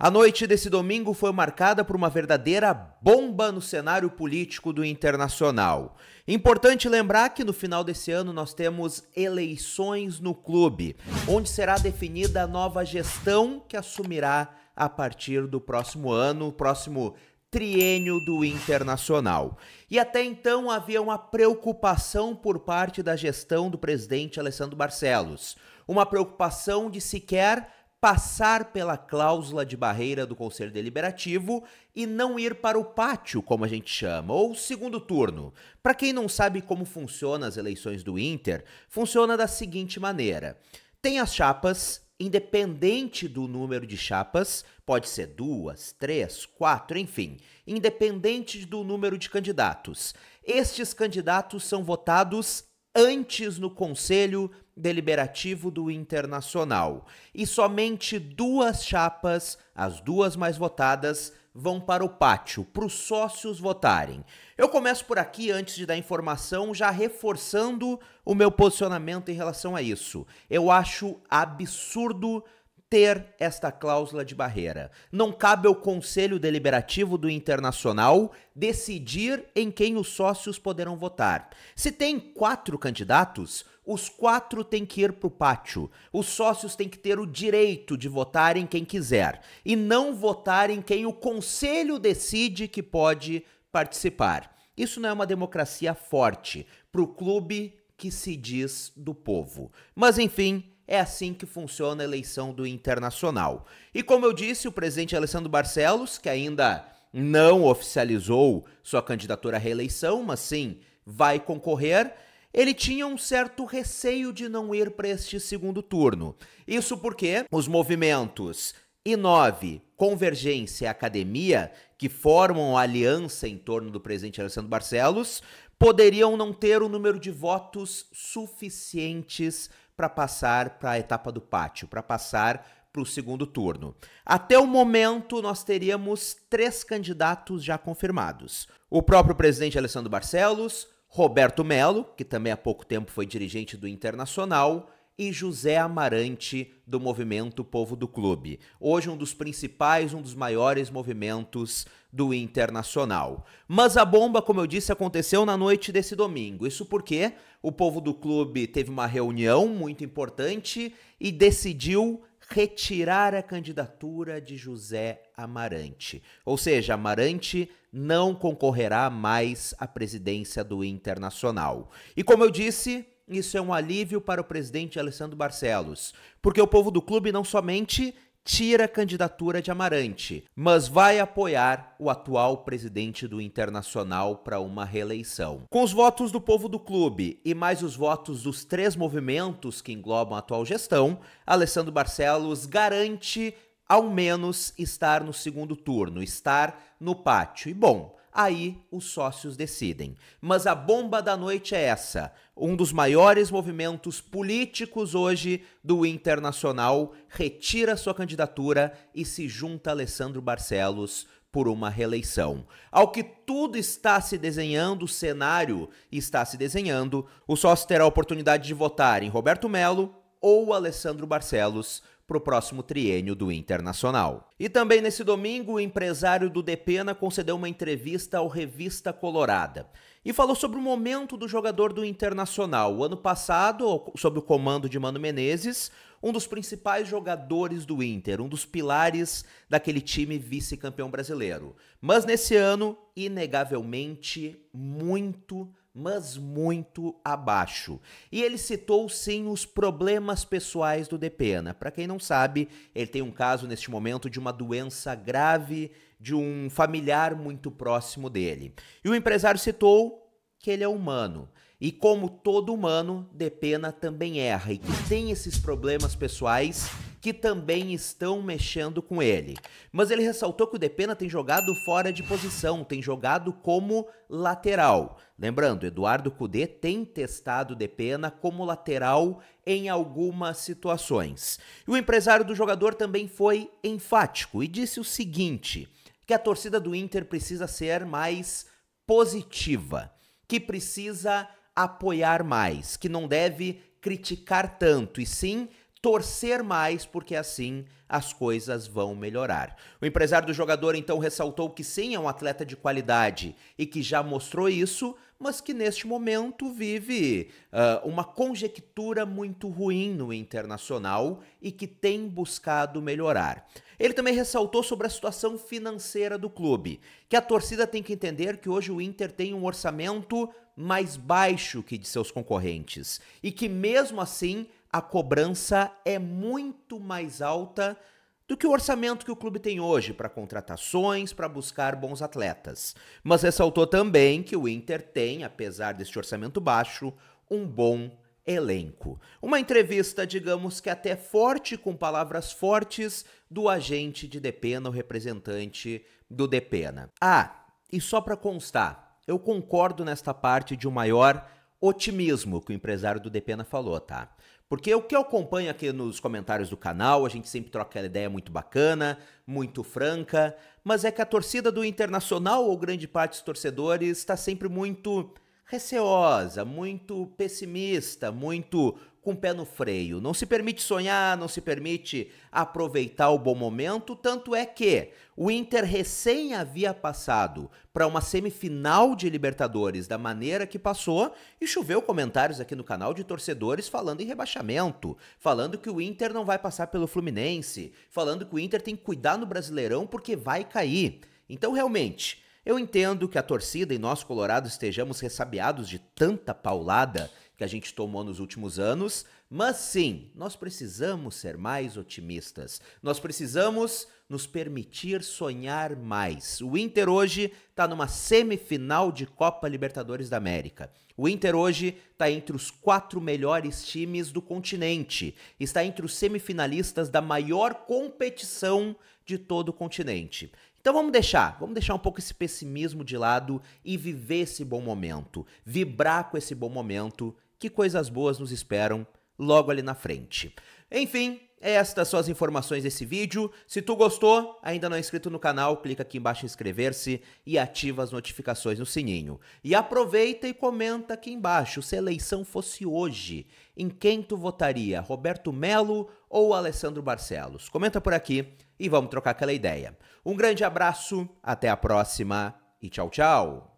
A noite desse domingo foi marcada por uma verdadeira bomba no cenário político do internacional. Importante lembrar que no final desse ano nós temos eleições no clube, onde será definida a nova gestão que assumirá a partir do próximo ano, próximo triênio do Internacional. E até então havia uma preocupação por parte da gestão do presidente Alessandro Barcelos, uma preocupação de sequer passar pela cláusula de barreira do Conselho Deliberativo e não ir para o pátio, como a gente chama, ou segundo turno. Para quem não sabe como funcionam as eleições do Inter, funciona da seguinte maneira: tem as chapas, independente do número de chapas, pode ser duas, três, quatro, enfim, independente do número de candidatos. Estes candidatos são votados antes no conselho Deliberativo do Internacional. E somente duas chapas, as duas mais votadas, vão para o pátio, para os sócios votarem. Eu começo por aqui, antes de dar informação, já reforçando o meu posicionamento em relação a isso. Eu acho absurdo ter esta cláusula de barreira. Não cabe ao Conselho Deliberativo do Internacional decidir em quem os sócios poderão votar. Se tem quatro candidatos, os quatro têm que ir para o pátio. Os sócios têm que ter o direito de votar em quem quiser e não votar em quem o conselho decide que pode participar. Isso não é uma democracia forte para o clube que se diz do povo. Mas enfim, é assim que funciona a eleição do Internacional. E como eu disse, o presidente Alessandro Barcelos, que ainda não oficializou sua candidatura à reeleição, mas sim vai concorrer, ele tinha um certo receio de não ir para este segundo turno. Isso porque os movimentos I9, Convergência e Academia, que formam a aliança em torno do presidente Alessandro Barcelos, poderiam não ter o número de votos suficientes para passar para a etapa do pátio, para passar para o segundo turno. Até o momento, nós teríamos três candidatos já confirmados: o próprio presidente Alessandro Barcelos, Roberto Melo, que também há pouco tempo foi dirigente do Internacional, e José Amarante, do movimento Povo do Clube. Hoje, um dos principais, um dos maiores movimentos do Internacional. Mas a bomba, como eu disse, aconteceu na noite desse domingo. Isso porque o Povo do Clube teve uma reunião muito importante e decidiu retirar a candidatura de José Amarante. Ou seja, Amarante não concorrerá mais à presidência do Internacional. E como eu disse, isso é um alívio para o presidente Alessandro Barcelos, porque o povo do clube não somente tira a candidatura de Amarante, mas vai apoiar o atual presidente do Internacional para uma reeleição. Com os votos do povo do clube e mais os votos dos três movimentos que englobam a atual gestão, Alessandro Barcelos garante ao menos estar no segundo turno, estar no pátio. E bom, aí os sócios decidem. Mas a bomba da noite é essa: um dos maiores movimentos políticos hoje do Internacional retira sua candidatura e se junta a Alessandro Barcelos por uma reeleição. Ao que tudo está se desenhando, o cenário está se desenhando, o sócio terá a oportunidade de votar em Roberto Melo ou Alessandro Barcelos para o próximo triênio do Internacional. E também nesse domingo, o empresário do Depena concedeu uma entrevista ao Revista Colorada e falou sobre o momento do jogador do Internacional. O ano passado, sob o comando de Mano Menezes, um dos principais jogadores do Inter, um dos pilares daquele time vice-campeão brasileiro. Mas nesse ano, inegavelmente, muito mas muito abaixo. E ele citou sim os problemas pessoais do Depena. Para né? quem não sabe, ele tem um caso neste momento de uma doença grave de um familiar muito próximo dele. E o empresário citou que ele é humano. E como todo humano, Depena né, também erra e que tem esses problemas pessoais que também estão mexendo com ele. Mas ele ressaltou que o Depena tem jogado fora de posição, tem jogado como lateral. Lembrando, Eduardo Cudê tem testado Depena como lateral em algumas situações. E o empresário do jogador também foi enfático e disse o seguinte: que a torcida do Inter precisa ser mais positiva, que precisa apoiar mais, que não deve criticar tanto, e sim torcer mais, porque assim as coisas vão melhorar. O empresário do jogador então ressaltou que sim, é um atleta de qualidade e que já mostrou isso, mas que neste momento vive uh, uma conjectura muito ruim no internacional e que tem buscado melhorar. Ele também ressaltou sobre a situação financeira do clube, que a torcida tem que entender que hoje o Inter tem um orçamento mais baixo que de seus concorrentes e que mesmo assim a cobrança é muito mais alta do que o orçamento que o clube tem hoje para contratações, para buscar bons atletas. Mas ressaltou também que o Inter tem, apesar deste orçamento baixo, um bom elenco. Uma entrevista, digamos que até forte, com palavras fortes, do agente de Depena, o representante do Depena. Ah, e só para constar, eu concordo nesta parte de um maior otimismo que o empresário do Depena falou, tá? Porque o que eu acompanho aqui nos comentários do canal, a gente sempre troca ideia muito bacana, muito franca, mas é que a torcida do Internacional, ou grande parte dos torcedores, está sempre muito receosa, muito pessimista, muito com o pé no freio, não se permite sonhar, não se permite aproveitar o bom momento. Tanto é que o Inter recém havia passado para uma semifinal de Libertadores da maneira que passou e choveu comentários aqui no canal de torcedores falando em rebaixamento, falando que o Inter não vai passar pelo Fluminense, falando que o Inter tem que cuidar no Brasileirão porque vai cair. Então, realmente. Eu entendo que a torcida e nós colorados estejamos ressabiados de tanta paulada que a gente tomou nos últimos anos, mas sim, nós precisamos ser mais otimistas. Nós precisamos nos permitir sonhar mais. O Inter hoje está numa semifinal de Copa Libertadores da América. O Inter hoje está entre os quatro melhores times do continente. Está entre os semifinalistas da maior competição de todo o continente. Então vamos deixar, vamos deixar um pouco esse pessimismo de lado e viver esse bom momento, vibrar com esse bom momento que coisas boas nos esperam logo ali na frente. Enfim, estas são as informações desse vídeo. Se tu gostou, ainda não é inscrito no canal, clica aqui embaixo em inscrever-se e ativa as notificações no sininho. E aproveita e comenta aqui embaixo, se a eleição fosse hoje, em quem tu votaria, Roberto Melo ou Alessandro Barcelos? Comenta por aqui e vamos trocar aquela ideia. Um grande abraço, até a próxima e tchau, tchau!